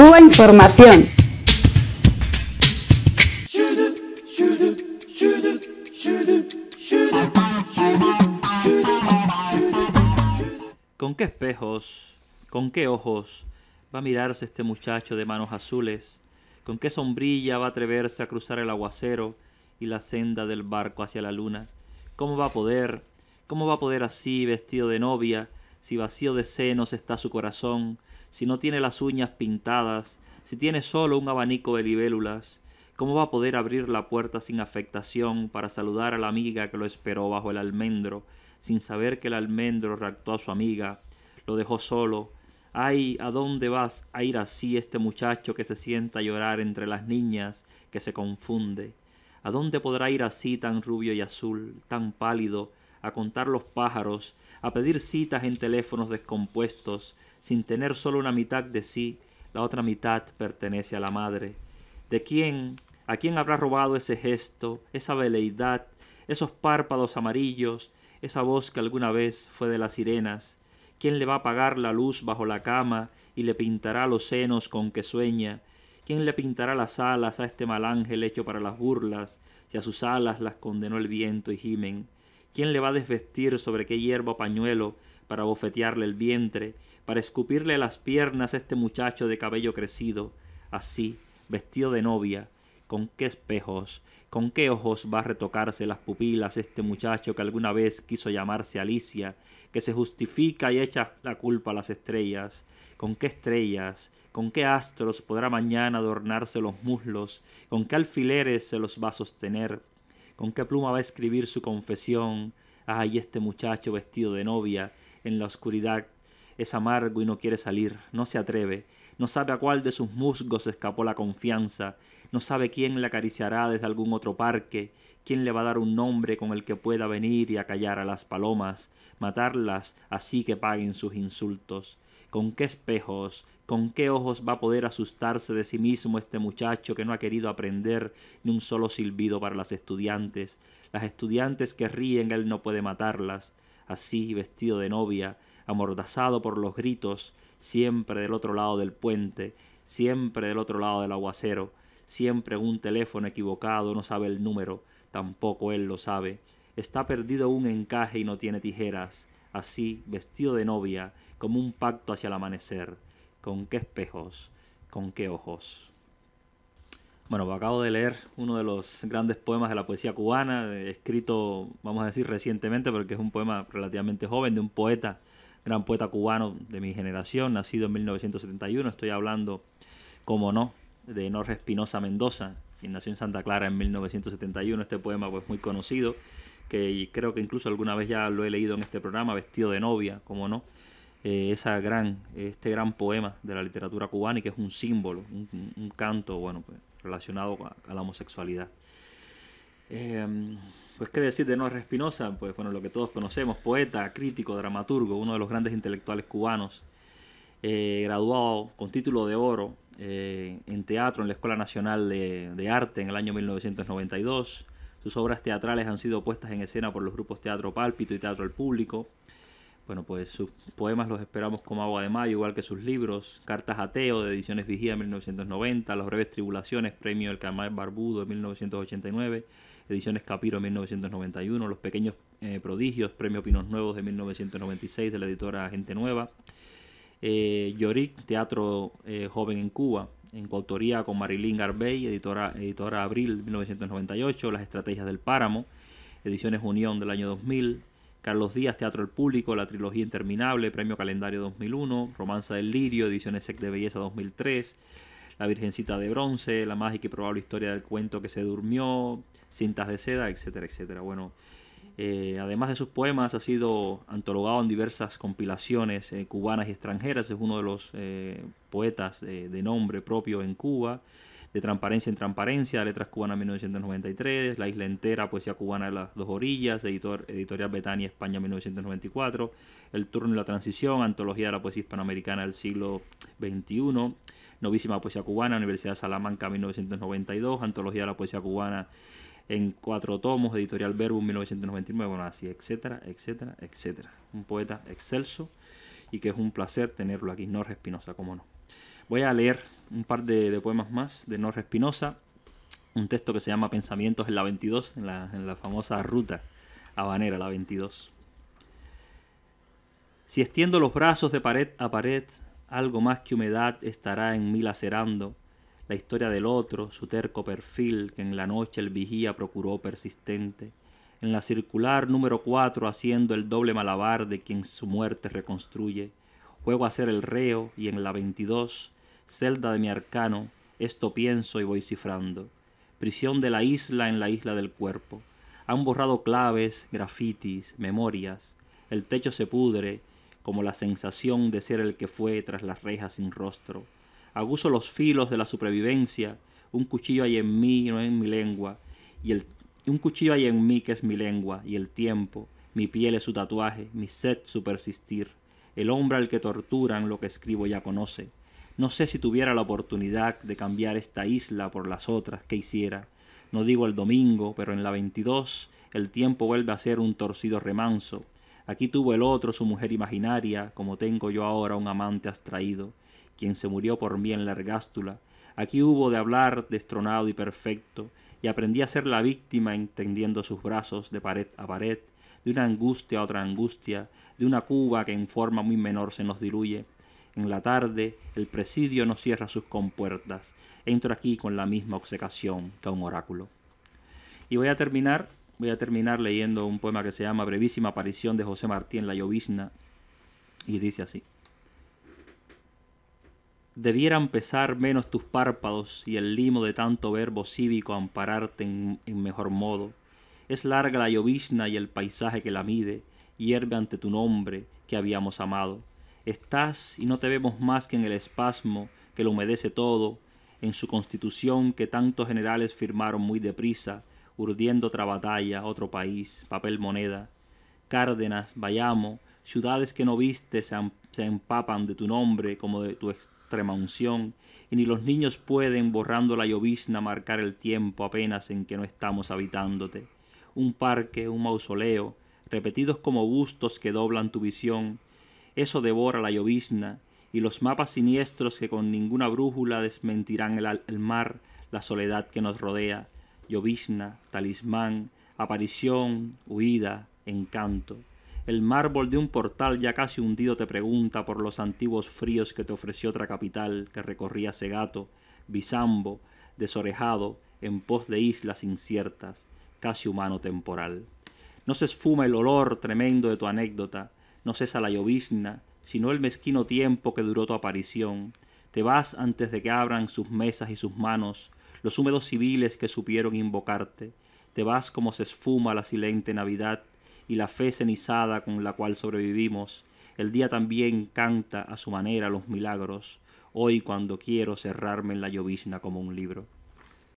Cuba Información. ¿Con qué espejos, con qué ojos va a mirarse este muchacho de manos azules? ¿Con qué sombrilla va a atreverse a cruzar el aguacero y la senda del barco hacia la luna? ¿Cómo va a poder? ¿Cómo va a poder así, vestido de novia, si vacío de senos está su corazón, si no tiene las uñas pintadas, si tiene solo un abanico de libélulas, ¿cómo va a poder abrir la puerta sin afectación para saludar a la amiga que lo esperó bajo el almendro, sin saber que el almendro raptó a su amiga, lo dejó solo? Ay, ¿a dónde vas a ir así este muchacho que se sienta a llorar entre las niñas, que se confunde? ¿A dónde podrá ir así tan rubio y azul, tan pálido, a contar los pájaros, a pedir citas en teléfonos descompuestos, sin tener solo una mitad de sí, la otra mitad pertenece a la madre. ¿De quién? ¿A quién habrá robado ese gesto, esa veleidad, esos párpados amarillos, esa voz que alguna vez fue de las sirenas? ¿Quién le va a apagar la luz bajo la cama y le pintará los senos con que sueña? ¿Quién le pintará las alas a este mal ángel hecho para las burlas, si a sus alas las condenó el viento y gimen? ¿Quién le va a desvestir sobre qué hierba pañuelo para bofetearle el vientre, para escupirle las piernas a este muchacho de cabello crecido, así, vestido de novia? ¿Con qué espejos, con qué ojos va a retocarse las pupilas este muchacho que alguna vez quiso llamarse Alicia, que se justifica y echa la culpa a las estrellas? ¿Con qué estrellas, con qué astros podrá mañana adornarse los muslos? ¿Con qué alfileres se los va a sostener? ¿Con qué pluma va a escribir su confesión? Ay, ah, este muchacho vestido de novia, en la oscuridad, es amargo y no quiere salir, no se atreve, no sabe a cuál de sus musgos escapó la confianza, no sabe quién le acariciará desde algún otro parque, quién le va a dar un nombre con el que pueda venir y acallar a las palomas, matarlas así que paguen sus insultos con qué espejos, con qué ojos va a poder asustarse de sí mismo este muchacho que no ha querido aprender ni un solo silbido para las estudiantes. Las estudiantes que ríen él no puede matarlas. Así, vestido de novia, amordazado por los gritos, siempre del otro lado del puente, siempre del otro lado del aguacero, siempre un teléfono equivocado, no sabe el número, tampoco él lo sabe. Está perdido un encaje y no tiene tijeras así, vestido de novia, como un pacto hacia el amanecer. ¿Con qué espejos? ¿Con qué ojos? Bueno, pues acabo de leer uno de los grandes poemas de la poesía cubana, eh, escrito, vamos a decir, recientemente, porque es un poema relativamente joven de un poeta, gran poeta cubano de mi generación, nacido en 1971. Estoy hablando, como no, de Norra Espinosa Mendoza, quien nació en Santa Clara en 1971. Este poema, pues, muy conocido que creo que incluso alguna vez ya lo he leído en este programa, Vestido de novia, como no, eh, esa gran, este gran poema de la literatura cubana y que es un símbolo, un, canto, bueno, pues, relacionado a, la homosexualidad. Em, pues qué decir de Nora Espinosa, pues bueno, lo que todos conocemos, poeta, crítico, dramaturgo, uno de los grandes intelectuales cubanos, eh, graduado con título de oro eh, en teatro en la Escuela Nacional de, de Arte en el año 1992 sus obras teatrales han sido puestas en escena por los grupos Teatro Pálpito y Teatro al Público. Bueno, pues sus poemas los esperamos como agua de mayo, igual que sus libros, Cartas Ateo de Ediciones Vigía 1990, Las Breves Tribulaciones, Premio El Camal Barbudo de 1989, Ediciones Capiro 1991, Los Pequeños eh, Prodigios, Premio Pinos Nuevos de 1996 de la editora Gente Nueva, eh, Teatro eh, Joven en Cuba, en coautoría con Marilyn Garvey, editora, editora Abril 1998, Las Estrategias del Páramo, Ediciones Unión del año 2000, Carlos Díaz, Teatro del Público, La Trilogía Interminable, Premio Calendario 2001, Romanza del Lirio, Ediciones Sec de Belleza 2003, La Virgencita de Bronce, La Mágica y Probable Historia del Cuento que se durmió, Cintas de Seda, etcétera, etcétera. Bueno, eh, además de sus poemas, ha sido antologado en diversas compilaciones eh, cubanas y extranjeras. Es uno de los eh, poetas de nombre propio en Cuba. De Transparencia en Transparencia, Letras Cubanas 1993, La Isla Entera, Poesía Cubana de las Dos Orillas, editor, Editorial Betania España 1994, El Turno y la Transición, Antología de la Poesía Hispanoamericana del siglo XXI, Novísima Poesía Cubana, Universidad de Salamanca 1992, Antología de la Poesía Cubana en cuatro tomos, editorial Verbum 1999, bueno, así, etcétera, etcétera, etcétera. Un poeta excelso y que es un placer tenerlo aquí, Norre Espinosa, cómo no. Voy a leer un par de, poemas más de Nor Espinosa, un texto que se llama Pensamientos en la 22, en la famosa ruta habanera, la 22. Si extiendo los brazos de pared a pared, algo más que humedad estará en mí lacerando la historia del otro, su terco perfil que en la noche el vigía procuró persistente, en la circular número cuatro haciendo el doble malabar de quien su muerte reconstruye, juego a ser el reo y en la veintidós, celda de mi arcano, esto pienso y voy cifrando, prisión de la isla en la isla del cuerpo, han borrado claves, grafitis, memorias, el techo se pudre como la sensación de ser el que fue tras las rejas sin rostro, Abuso los filos de la supervivencia. Un cuchillo hay en mí y no en mi lengua. Y un cuchillo hay en mí que es mi lengua y el tiempo. Mi piel es su tatuaje, mi sed su persistir. El hombre al que torturan lo que escribo ya conoce. No sé si tuviera la oportunidad de cambiar esta isla por las otras que hiciera. No digo el domingo, pero en la 22 el tiempo vuelve a ser un torcido remanso. Aquí tuvo el otro su mujer imaginaria, como tengo yo ahora un amante astraído, quien se murió por mí en la ergástula. Aquí hubo de hablar destronado y perfecto, y aprendí a ser la víctima entendiendo sus brazos de pared a pared, de una angustia a otra angustia, de una cuba que en forma muy menor se nos diluye. En la tarde el presidio no cierra sus compuertas. Entro aquí con la misma obsecación que un oráculo. Y voy a terminar voy a terminar leyendo un poema que se llama Brevísima aparición de José Martín, la llovizna y dice así. Debieran pesar menos tus párpados y el limo de tanto verbo cívico ampararte en, en mejor modo. Es larga la llovizna y el paisaje que la mide, hierve ante tu nombre que habíamos amado. Estás y no te vemos más que en el espasmo que lo humedece todo, en su constitución que tantos generales firmaron muy deprisa, urdiendo otra batalla, otro país, papel moneda. Cárdenas, Bayamo, ciudades que no viste se, empapan de tu nombre como de tu extrema unción, y ni los niños pueden, borrando la llovizna, marcar el tiempo apenas en que no estamos habitándote. Un parque, un mausoleo, repetidos como bustos que doblan tu visión, eso devora la llovizna, y los mapas siniestros que con ninguna brújula desmentirán el mar, la soledad que nos rodea, llovizna, talismán, aparición, huida, encanto. El mármol de un portal ya casi hundido te pregunta por los antiguos fríos que te ofreció otra capital que recorría cegato, Bisambo, desorejado, en pos de islas inciertas, casi humano temporal. No se esfuma el olor tremendo de tu anécdota, no cesa la llovizna, sino el mezquino tiempo que duró tu aparición. Te vas antes de que abran sus mesas y sus manos los húmedos civiles que supieron invocarte. Te vas como se esfuma la silente Navidad y la fe cenizada con la cual sobrevivimos. El día también canta a su manera los milagros, hoy cuando quiero cerrarme en la llovizna como un libro.